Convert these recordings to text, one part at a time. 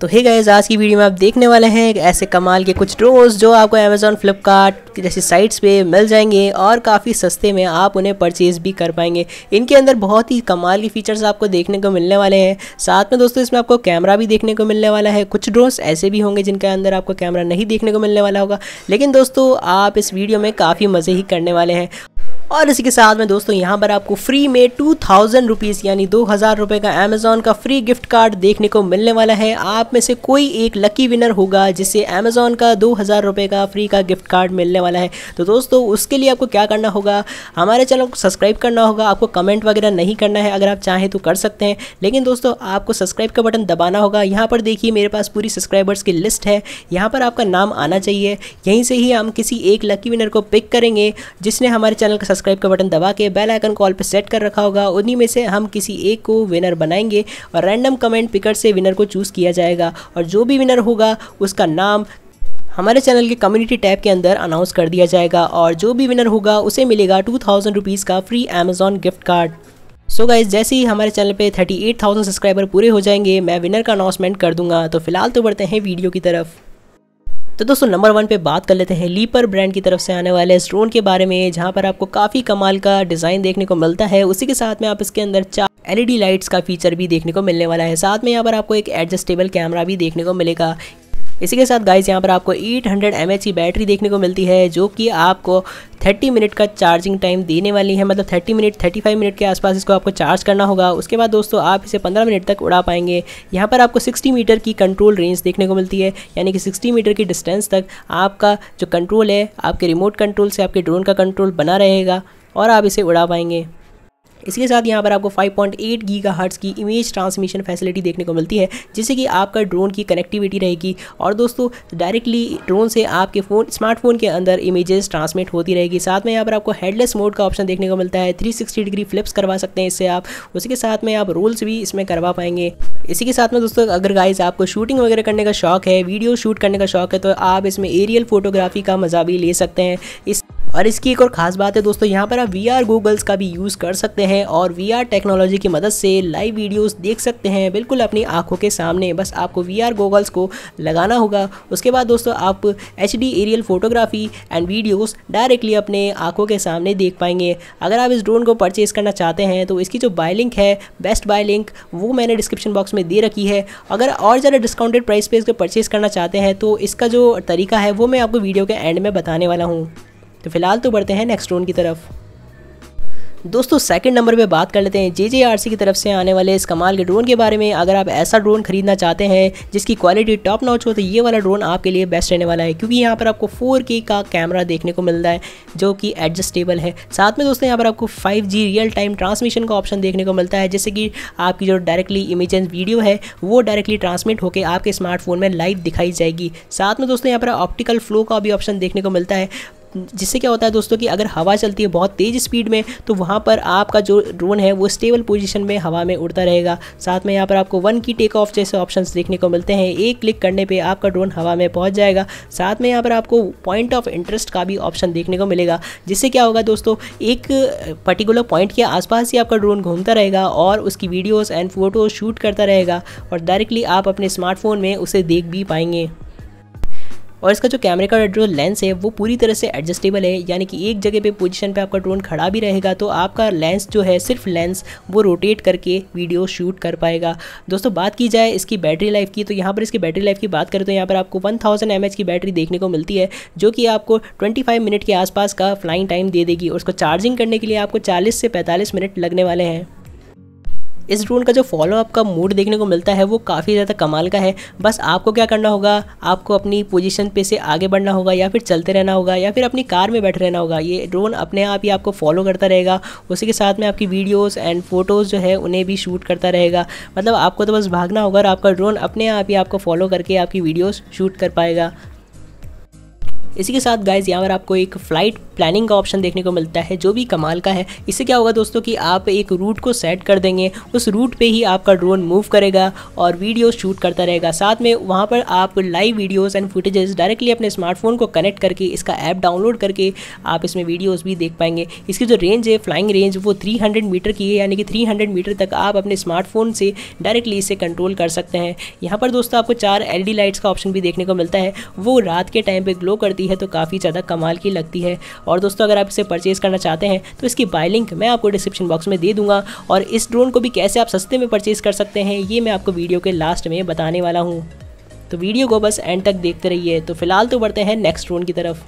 तो hey guys आज की वीडियो में आप देखने वाले हैं ऐसे कमाल के कुछ ड्रोन्स जो आपको अमेज़ॉन फ्लिपकार्ट जैसी साइट्स पे मिल जाएंगे और काफ़ी सस्ते में आप उन्हें परचेज़ भी कर पाएंगे इनके अंदर बहुत ही कमाल के फीचर्स आपको देखने को मिलने वाले हैं साथ में दोस्तों इसमें आपको कैमरा भी देखने को मिलने वाला है कुछ ड्रोन्स ऐसे भी होंगे जिनके अंदर आपको कैमरा नहीं देखने को मिलने वाला होगा लेकिन दोस्तों आप इस वीडियो में काफ़ी मज़े ही करने वाले हैं और इसी के साथ में दोस्तों यहाँ पर आपको फ्री में टू थाउजेंड रुपीज़ यानी दो हज़ार रुपये का अमेज़ॉन का फ्री गिफ्ट कार्ड देखने को मिलने वाला है आप में से कोई एक लकी विनर होगा जिसे अमेज़ॉन का दो हज़ार रुपये का फ्री का गिफ्ट कार्ड मिलने वाला है तो दोस्तों उसके लिए आपको क्या करना होगा हमारे चैनल को सब्सक्राइब करना होगा आपको कमेंट वगैरह नहीं करना है अगर आप चाहें तो कर सकते हैं लेकिन दोस्तों आपको सब्सक्राइब का बटन दबाना होगा यहाँ पर देखिए मेरे पास पूरी सब्सक्राइबर्स की लिस्ट है यहाँ पर आपका नाम आना चाहिए यहीं से ही हम किसी एक लकी विनर को पिक करेंगे जिसने हमारे चैनल का सब्सक्राइब सब्सक्राइब का बटन दबा के बेल आइकन कॉल पर सेट कर रखा होगा उन्हीं में से हम किसी एक को विनर बनाएंगे और रैंडम कमेंट पिकर से विनर को चूज़ किया जाएगा और जो भी विनर होगा उसका नाम हमारे चैनल के कम्युनिटी टैब के अंदर अनाउंस कर दिया जाएगा और जो भी विनर होगा उसे मिलेगा टू थाउजेंड रुपीज़ का free Amazon gift card so so guys जैसे ही हमारे चैनल पे 38,000 सब्सक्राइबर पूरे हो जाएंगे मैं विनर का अनाउंसमेंट कर दूंगा तो फिलहाल तो बढ़ते हैं वीडियो की तरफ तो दोस्तों नंबर वन पे बात कर लेते हैं लीपर ब्रांड की तरफ से आने वाले इस ड्रोन के बारे में जहाँ पर आपको काफ़ी कमाल का डिज़ाइन देखने को मिलता है उसी के साथ में आप इसके अंदर चार एलईडी लाइट्स का फीचर भी देखने को मिलने वाला है साथ में यहाँ पर आपको एक एडजस्टेबल कैमरा भी देखने को मिलेगा इसी के साथ गाइज यहाँ पर आपको 800 हंड्रेड की बैटरी देखने को मिलती है जो कि आपको 30 मिनट का चार्जिंग टाइम देने वाली है मतलब 30 मिनट 35 मिनट के आसपास इसको आपको चार्ज करना होगा उसके बाद दोस्तों आप इसे 15 मिनट तक उड़ा पाएंगे यहाँ पर आपको 60 मीटर की कंट्रोल रेंज देखने को मिलती है यानी कि 60 मीटर की डिस्टेंस तक आपका जो कंट्रोल है आपके रिमोट कंट्रोल से आपके ड्रोन का कंट्रोल बना रहेगा और आप इसे उड़ा पाएंगे इसके साथ यहाँ पर आपको 5.8 पॉइंट गीगाहर्ट्ज़ की इमेज ट्रांसमिशन फैसिलिटी देखने को मिलती है जिससे कि आपका ड्रोन की कनेक्टिविटी रहेगी और दोस्तों डायरेक्टली ड्रोन से आपके फ़ोन स्मार्टफोन के अंदर इमेजेस ट्रांसमिट होती रहेगी साथ में यहाँ पर आपको हेडलेस मोड का ऑप्शन देखने को मिलता है 360 डिग्री फ्लिप्स करवा सकते हैं इससे आप उसी के साथ में आप रोल्स भी इसमें करवा पाएंगे इसी के साथ में दोस्तों अगर गाइज आपको शूटिंग वगैरह करने का शौक है वीडियो शूट करने का शौक है तो आप इसमें एरियल फोटोग्राफी का मज़ा भी ले सकते हैं इस और इसकी एक और खास बात है दोस्तों यहाँ पर आप वी आर गूगल्स का भी यूज़ कर सकते हैं और वी आर टेक्नोलॉजी की मदद से लाइव वीडियोज़ देख सकते हैं बिल्कुल अपनी आंखों के सामने बस आपको वी आर गूगल्स को लगाना होगा उसके बाद दोस्तों आप H D aerial photography and videos directly अपने आंखों के सामने देख पाएंगे अगर आप इस ड्रोन को परचेज़ करना चाहते हैं तो इसकी जो बाय लिंक है बेस्ट बाय लिंक वो मैंने डिस्क्रिप्शन बॉक्स में दे रखी है अगर और ज़्यादा डिस्काउंटेड प्राइस पे इसको परचेज़ करना चाहते हैं तो इसका जो तरीका है वो मैं आपको वीडियो के एंड में बताने वाला हूँ तो फिलहाल तो बढ़ते हैं नेक्स्ट राउंड की तरफ दोस्तों सेकंड नंबर पे बात कर लेते हैं जे जे आर सी की तरफ से आने वाले इस कमाल के ड्रोन के बारे में अगर आप ऐसा ड्रोन खरीदना चाहते हैं जिसकी क्वालिटी टॉप नॉच हो तो ये वाला ड्रोन आपके लिए बेस्ट रहने वाला है क्योंकि यहाँ पर आपको 4K का कैमरा देखने को मिलता है जो कि एडजस्टेबल है साथ में दोस्तों यहाँ पर आपको जी रियल टाइम ट्रांसमिशन का ऑप्शन देखने को मिलता है जैसे कि आपकी जो डायरेक्टली इमेज एंड वीडियो है वो डायरेक्टली ट्रांसमिट होकर आपके स्मार्टफोन में लाइव दिखाई जाएगी साथ में दोस्तों यहाँ पर ऑप्टिकल फ्लो का भी ऑप्शन देखने को मिलता है जिससे क्या होता है दोस्तों कि अगर हवा चलती है बहुत तेज़ स्पीड में तो वहाँ पर आपका जो ड्रोन है वो स्टेबल पोजिशन में हवा में उड़ता रहेगा साथ में यहाँ पर आपको वन की टेक ऑफ जैसे ऑप्शन देखने को मिलते हैं एक क्लिक करने पर आपका ड्रोन हवा में पहुँच जाएगा साथ में यहाँ पर आपको पॉइंट ऑफ इंटरेस्ट का भी ऑप्शन देखने को मिलेगा जिससे क्या होगा दोस्तों एक पर्टिकुलर पॉइंट के आसपास ही आपका ड्रोन घूमता रहेगा और उसकी वीडियोस एंड फोटो शूट करता रहेगा और डायरेक्टली आप अपने स्मार्टफोन में उसे देख भी पाएंगे और इसका जो कैमरे का जो लेंस है वो पूरी तरह से एडजस्टेबल है यानी कि एक जगह पे पोजीशन पे आपका ड्रोन खड़ा भी रहेगा तो आपका लेंस जो है सिर्फ लेंस वो रोटेट करके वीडियो शूट कर पाएगा दोस्तों बात की जाए इसकी बैटरी लाइफ की तो यहाँ पर इसकी बैटरी लाइफ की बात करें तो यहाँ पर आपको वन थाउजेंड की बैटरी देखने को मिलती है जो कि आपको ट्वेंटी मिनट के आसपास का फ्लाइंग टाइम दे देगी और उसको चार्जिंग करने के लिए आपको चालीस से पैंतालीस मिनट लगने वाले हैं इस ड्रोन का जो फॉलो आपका का मूड देखने को मिलता है वो काफ़ी ज़्यादा कमाल का है बस आपको क्या करना होगा आपको अपनी पोजीशन पे से आगे बढ़ना होगा या फिर चलते रहना होगा या फिर अपनी कार में बैठे रहना होगा ये ड्रोन अपने आप ही आपको फॉलो करता रहेगा उसी के साथ में आपकी वीडियोज़ एंड फोटोज़ जो है उन्हें भी शूट करता रहेगा मतलब आपको तो बस भागना होगा और आपका ड्रोन अपने आप ही आपको फॉलो करके आपकी वीडियोज़ शूट कर पाएगा इसी के साथ गाइज यहाँ पर आपको एक फ्लाइट प्लानिंग का ऑप्शन देखने को मिलता है जो भी कमाल का है इससे क्या होगा दोस्तों कि आप एक रूट को सेट कर देंगे उस रूट पे ही आपका ड्रोन मूव करेगा और वीडियो शूट करता रहेगा साथ में वहाँ पर आप live videos and footages directly अपने स्मार्टफोन को कनेक्ट करके इसका ऐप डाउनलोड करके आप इसमें वीडियोज़ भी देख पाएंगे इसकी जो रेंज है फ्लाइंग रेंज वो थ्री मीटर की है यानी कि थ्री मीटर तक आप अपने स्मार्टफोन से डायरेक्टली इसे कंट्रोल कर सकते हैं यहाँ पर दोस्तों आपको चार एल लाइट्स e का ऑप्शन भी देखने को मिलता है वो रात के टाइम पर ग्लो करती होती है तो काफ़ी ज़्यादा कमाल की लगती है और दोस्तों अगर आप इसे परचेज़ करना चाहते हैं तो इसकी बाय लिंक मैं आपको डिस्क्रिप्शन बॉक्स में दे दूंगा और इस ड्रोन को भी कैसे आप सस्ते में परचेज़ कर सकते हैं ये मैं आपको वीडियो के लास्ट में बताने वाला हूँ तो वीडियो को बस एंड तक देखते रहिए तो फिलहाल तो बढ़ते हैं नेक्स्ट ड्रोन की तरफ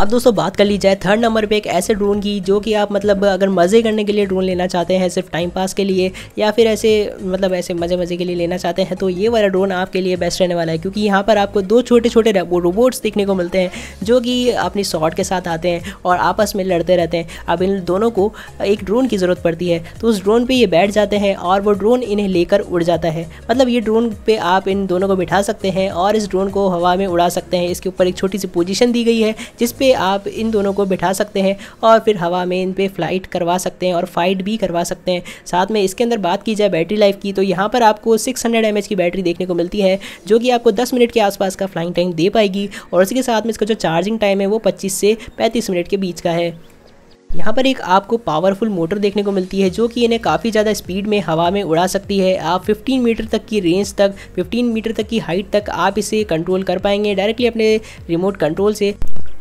अब दोस्तों बात कर ली जाए थर्ड नंबर पे एक ऐसे ड्रोन की जो कि आप मतलब अगर मज़े करने के लिए ड्रोन लेना चाहते हैं सिर्फ टाइम पास के लिए या फिर ऐसे मतलब ऐसे मज़े मज़े के लिए लेना चाहते हैं तो ये वाला ड्रोन आपके लिए बेस्ट रहने वाला है क्योंकि यहाँ पर आपको दो छोटे छोटे रोबोट्स देखने को मिलते हैं जो कि अपनी शॉट के साथ आते हैं और आपस में लड़ते रहते हैं अब इन दोनों को एक ड्रोन की ज़रूरत पड़ती है तो उस ड्रोन पर ये बैठ जाते हैं और वो ड्रोन इन्हें लेकर उड़ जाता है मतलब ये ड्रोन पर आप इन दोनों को बिठा सकते हैं और इस ड्रोन को हवा में उड़ा सकते हैं इसके ऊपर एक छोटी सी पोजिशन दी गई है जिसपे पे आप इन दोनों को बिठा सकते हैं और फिर हवा में इन पर फ्लाइट करवा सकते हैं और फाइट भी करवा सकते हैं साथ में इसके अंदर बात की जाए बैटरी लाइफ की तो यहाँ पर आपको सिक्स हंड्रेड की बैटरी देखने को मिलती है जो कि आपको दस मिनट के आसपास का फ्लाइंग टाइम दे पाएगी और इसके साथ में इसका जो चार्जिंग टाइम है वो पच्चीस से पैंतीस मिनट के बीच का है यहाँ पर एक आपको पावरफुल मोटर देखने को मिलती है जो कि इन्हें काफ़ी ज़्यादा स्पीड में हवा में उड़ा सकती है आप 15 मीटर तक की रेंज तक 15 मीटर तक की हाइट तक आप इसे कंट्रोल कर पाएंगे डायरेक्टली अपने रिमोट कंट्रोल से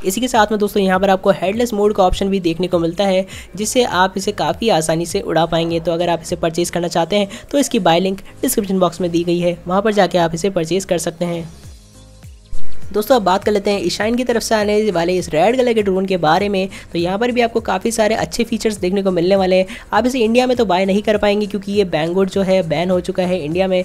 इसी के साथ में दोस्तों यहाँ पर आपको हेडलेस मोड का ऑप्शन भी देखने को मिलता है जिससे आप इसे काफ़ी आसानी से उड़ा पाएंगे तो अगर आप इसे परचेज़ करना चाहते हैं तो इसकी बाय लिंक डिस्क्रिप्शन बॉक्स में दी गई है वहाँ पर जाके आप इसे परचेज़ कर सकते हैं दोस्तों अब बात कर लेते हैं ईशाइन की तरफ से आने वाले इस रेड कलर के ड्रोन के बारे में तो यहाँ पर भी आपको काफ़ी सारे अच्छे फीचर्स देखने को मिलने वाले हैं आप इसे इंडिया में तो बाय नहीं कर पाएंगे क्योंकि ये बैंगोड जो है बैन हो चुका है इंडिया में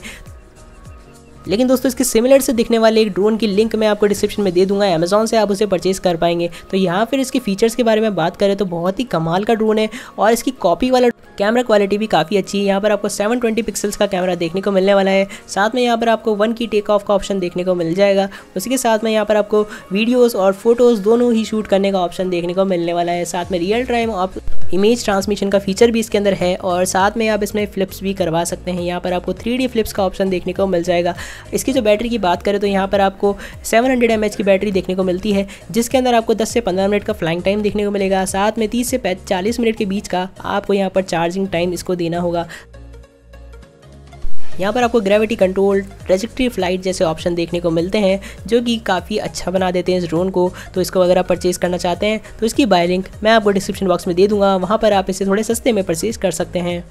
लेकिन दोस्तों इसके सिमिलर से दिखने वाले एक ड्रोन की लिंक मैं आपको डिस्क्रिप्शन में दे दूंगा अमेजोन से आप उसे परचेज कर पाएंगे तो यहाँ फिर इसके फीचर्स के बारे में बात करें तो बहुत ही कमाल का ड्रोन है और इसकी कॉपी वाला कैमरा क्वालिटी भी काफ़ी अच्छी है यहाँ पर आपको 720 पिक्सल्स का कैमरा देखने को मिलने वाला है साथ में यहाँ पर आपको वन की टेक ऑफ का ऑप्शन देखने को मिल जाएगा उसी के साथ में यहाँ पर आपको वीडियोज़ और फोटोज़ दोनों ही शूट करने का ऑप्शन देखने को मिलने वाला है साथ में रियल टाइम आप इमेज ट्रांसमिशन का फीचर भी इसके अंदर है और साथ में आप इसमें फ्लिप्स भी करवा सकते हैं यहाँ पर आपको थ्री फ्लिप्स का ऑप्शन देखने को मिल जाएगा इसकी जो बैटरी की बात करें तो यहाँ पर आपको सेवन हंड्रेड की बैटरी देखने को मिलती है जिसके अंदर आपको दस से पंद्रह मिनट का फ्लाइंग टाइम देखने को मिलेगा साथ में तीस से चालीस मिनट के बीच का आपको यहाँ पर चार्जिंग टाइम इसको देना होगा यहाँ पर आपको ग्रेविटी कंट्रोल ट्रेजिक्ट्री फ्लाइट जैसे ऑप्शन देखने को मिलते हैं जो कि काफ़ी अच्छा बना देते हैं इस ड्रोन को तो इसको अगर आप परचेज़ करना चाहते हैं तो इसकी बाय लिंक मैं आपको डिस्क्रिप्शन बॉक्स में दे दूंगा वहाँ पर आप इसे थोड़े सस्ते में परचेज़ कर सकते हैं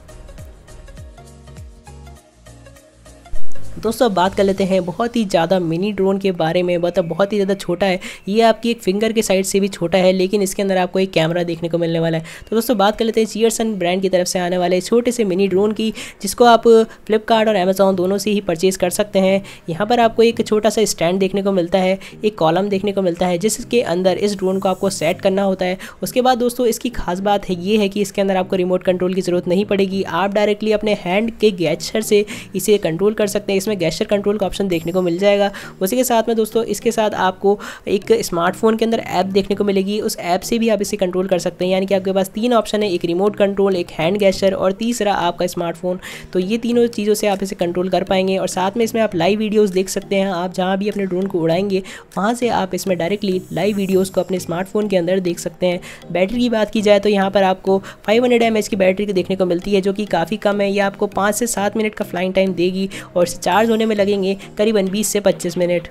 दोस्तों अब बात कर लेते हैं बहुत ही ज़्यादा मिनी ड्रोन के बारे में मतलब बहुत ही ज़्यादा छोटा है ये आपकी एक फिंगर के साइड से भी छोटा है लेकिन इसके अंदर आपको एक कैमरा देखने को मिलने वाला है तो दोस्तों बात कर लेते हैं चीयरसन ब्रांड की तरफ से आने वाले छोटे से मिनी ड्रोन की जिसको आप फ्लिपकार्ट और अमेजोन दोनों से ही परचेज़ कर सकते हैं यहाँ पर आपको एक छोटा सा स्टैंड देखने को मिलता है एक कॉलम देखने को मिलता है जिसके अंदर इस ड्रोन को आपको सेट करना होता है उसके बाद दोस्तों इसकी खास बात है ये है कि इसके अंदर आपको रिमोट कंट्रोल की ज़रूरत नहीं पड़ेगी आप डायरेक्टली अपने हैंड के गैचर से इसे कंट्रोल कर सकते हैं इसमें गैस्चर कंट्रोल का ऑप्शन देखने को मिल जाएगा उसी के साथ में दोस्तों इसके साथ आपको एक स्मार्टफोन के अंदर ऐप देखने को मिलेगी उस ऐप से भी आप इसे कंट्रोल कर सकते हैं यानी कि आपके पास तीन ऑप्शन है एक रिमोट कंट्रोल एक हैंड गैस्चर और तीसरा आपका स्मार्टफोन तो ये तीनों चीज़ों से आप इसे कंट्रोल कर पाएंगे और साथ में इसमें आप लाइव वीडियोज़ देख सकते हैं आप जहाँ भी अपने ड्रोन को उड़ाएंगे वहाँ से आप इसमें डायरेक्टली लाइव वीडियोज़ को अपने स्मार्टफोन के अंदर देख सकते हैं बैटरी की बात की जाए तो यहाँ पर आपको फाइव हंड्रेड की बैटरी देखने को मिलती है जो कि काफ़ी कम है यह आपको पाँच से सात मिनट का फ्लाइंग टाइम देगी और इसे चार्ज होने में लगेंगे करीबन बीस से पच्चीस मिनट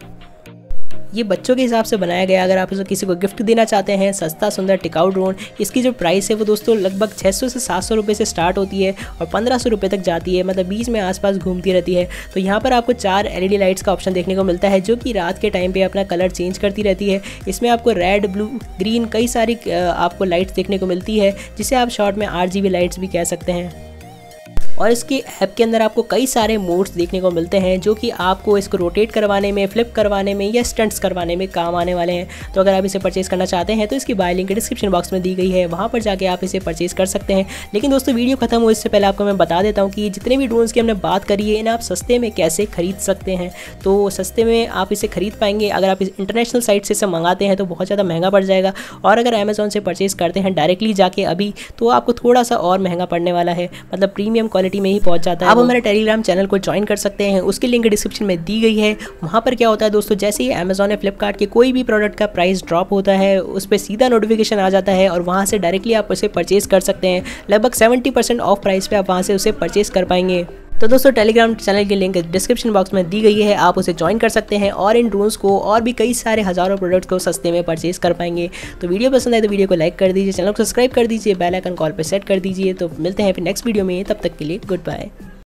ये बच्चों के हिसाब से बनाया गया अगर आप इसे किसी को गिफ्ट देना चाहते हैं सस्ता सुंदर टिकाऊ ड्रोन इसकी जो प्राइस है वो दोस्तों लगभग 600 से 700 रुपए से स्टार्ट होती है और 1500 रुपए तक जाती है मतलब बीच में आसपास घूमती रहती है तो यहाँ पर आपको चार एलईडी लाइट्स का ऑप्शन देखने को मिलता है जो कि रात के टाइम पर अपना कलर चेंज करती रहती है इसमें आपको रेड ब्लू ग्रीन कई सारी आपको लाइट्स देखने को मिलती है जिसे आप शॉर्ट में आठ लाइट्स भी कह सकते हैं और इसके ऐप के अंदर आपको कई सारे मोड्स देखने को मिलते हैं जो कि आपको इसको रोटेट करवाने में फ्लिप करवाने में या स्टंट्स करवाने में काम आने वाले हैं तो अगर आप इसे परचेज़ करना चाहते हैं तो इसकी बाय लिंक डिस्क्रिप्शन बॉक्स में दी गई है वहाँ पर जाके आप इसे परचेज़ कर सकते हैं लेकिन दोस्तों वीडियो खत्म हो इससे पहले आपको मैं बता देता हूँ कि जितने भी ड्रोन्स की हमने बात करी है इन्हें आप सस्ते में कैसे खरीद सकते हैं तो सस्ते में आप इसे खरीद पाएंगे अगर आप इंटरनेशनल साइट से इसे मंगाते हैं तो बहुत ज़्यादा महंगा पड़ जाएगा और अगर अमेज़ोन से परचेज़ करते हैं डायरेक्टली जाके अभी तो आपको थोड़ा सा और महंगा पड़ने वाला है मतलब प्रीमियम क्वालिटी सिक्योरिटी में ही पहुंच जाता है आप हमारे टेलीग्राम चैनल को ज्वाइन कर सकते हैं उसकी लिंक डिस्क्रिप्शन में दी गई है वहाँ पर क्या होता है दोस्तों जैसे ही अमेजोन या फ्लिपकार्ट के कोई भी प्रोडक्ट का प्राइस ड्रॉप होता है उस पर सीधा नोटिफिकेशन आ जाता है और वहाँ से डायरेक्टली आप उसे परचेज कर सकते हैं लगभग सेवेंटी ऑफ प्राइस पर आप वहाँ से उसे परचेज कर पाएंगे तो दोस्तों टेलीग्राम चैनल की लिंक डिस्क्रिप्शन बॉक्स में दी गई है आप उसे ज्वाइन कर सकते हैं और इन ड्रोन्स को और भी कई सारे हज़ारों प्रोडक्ट्स को सस्ते में परचेज कर पाएंगे तो वीडियो पसंद आए तो वीडियो को लाइक कर दीजिए चैनल को सब्सक्राइब कर दीजिए बेल आइकन कॉल पर सेट कर दीजिए तो मिलते हैं फिर नेक्स्ट वीडियो में तब तक के लिए गुड बाय